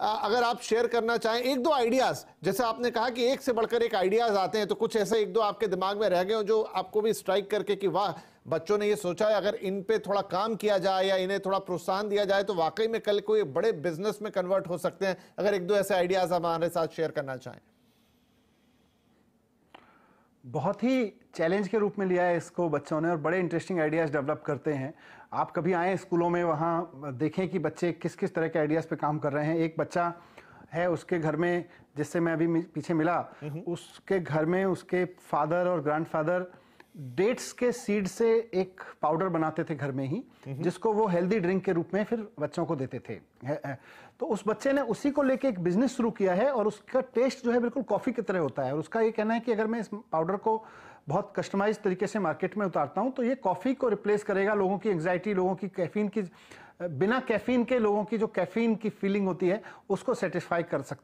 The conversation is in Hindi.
अगर आप शेयर करना चाहें एक दो आइडियाज़ जैसे आपने कहा कि एक से बढ़कर एक आइडियाज़ आते हैं तो कुछ ऐसे एक दो आपके दिमाग में रह गए जो आपको भी स्ट्राइक करके कि वाह बच्चों ने ये सोचा है अगर इन पे थोड़ा काम किया जाए या इन्हें थोड़ा प्रोत्साहन दिया जाए तो वाकई में कल कोई बड़े बिजनेस में कन्वर्ट हो सकते हैं अगर एक दो ऐसे आइडियाज़ हमारे साथ शेयर करना चाहें बहुत ही चैलेंज के रूप में लिया है इसको बच्चों ने और बड़े इंटरेस्टिंग आइडियाज़ डेवलप करते हैं आप कभी आएँ स्कूलों में वहाँ देखें कि बच्चे किस किस तरह के आइडियाज़ पे काम कर रहे हैं एक बच्चा है उसके घर में जिससे मैं अभी पीछे मिला हम्म। उसके घर में उसके फादर और ग्रैंडफादर डेट्स के सीड से एक पाउडर बनाते थे घर में ही जिसको वो हेल्दी ड्रिंक के रूप में फिर बच्चों को देते थे तो उस बच्चे ने उसी को लेके एक बिजनेस शुरू किया है और उसका टेस्ट जो है बिल्कुल कॉफ़ी की तरह होता है और उसका ये कहना है कि अगर मैं इस पाउडर को बहुत कस्टमाइज तरीके से मार्केट में उतारता हूँ तो ये कॉफ़ी को रिप्लेस करेगा लोगों की एंग्जाइटी लोगों की कैफीन की बिना कैफीन के लोगों की जो कैफीन की फीलिंग होती है उसको सेटिस्फाई कर सकता